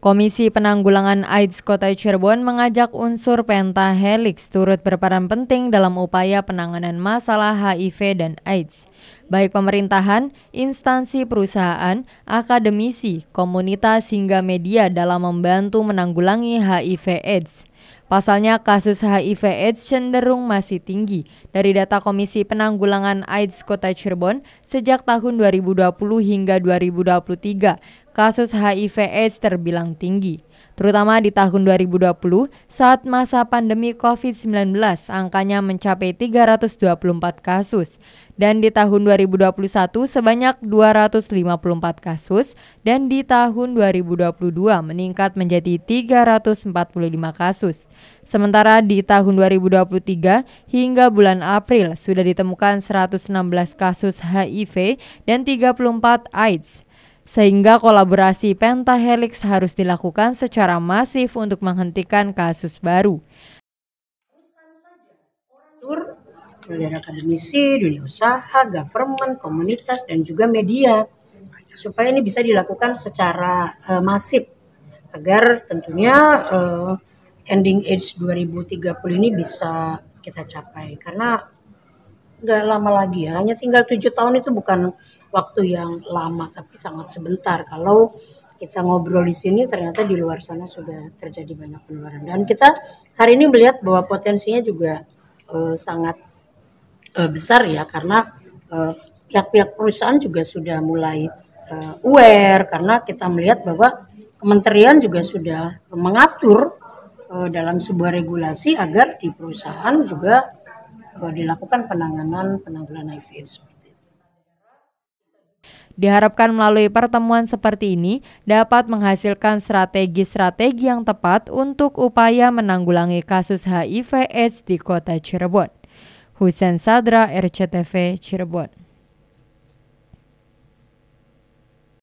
Komisi Penanggulangan AIDS Kota Cirebon mengajak unsur pentahelix turut berperan penting dalam upaya penanganan masalah HIV dan AIDS, baik pemerintahan, instansi perusahaan, akademisi, komunitas hingga media dalam membantu menanggulangi HIV AIDS. Pasalnya kasus HIV AIDS cenderung masih tinggi. Dari data Komisi Penanggulangan AIDS Kota Cirebon sejak tahun 2020 hingga 2023 kasus HIV/AIDS terbilang tinggi, terutama di tahun 2020 saat masa pandemi COVID-19 angkanya mencapai 324 kasus dan di tahun 2021 sebanyak 254 kasus dan di tahun 2022 meningkat menjadi 345 kasus. Sementara di tahun 2023 hingga bulan April sudah ditemukan 116 kasus HIV dan 34 AIDS sehingga kolaborasi pentahelix harus dilakukan secara masif untuk menghentikan kasus baru. Dunia akademisi, dunia usaha, government, komunitas, dan juga media supaya ini bisa dilakukan secara uh, masif agar tentunya uh, ending age 2030 ini bisa kita capai karena nggak lama lagi ya hanya tinggal tujuh tahun itu bukan waktu yang lama tapi sangat sebentar kalau kita ngobrol di sini ternyata di luar sana sudah terjadi banyak penularan dan kita hari ini melihat bahwa potensinya juga uh, sangat uh, besar ya karena pihak eh, pihak-pihak perusahaan juga sudah mulai uh, aware karena kita melihat bahwa kementerian juga sudah mengatur dalam sebuah regulasi agar di perusahaan juga dilakukan penanganan penanggulan HIV AIDS Diharapkan melalui pertemuan seperti ini dapat menghasilkan strategi-strategi yang tepat untuk upaya menanggulangi kasus HIV AIDS di kota Cirebon. Husen Sadra, RCTV, Cirebon.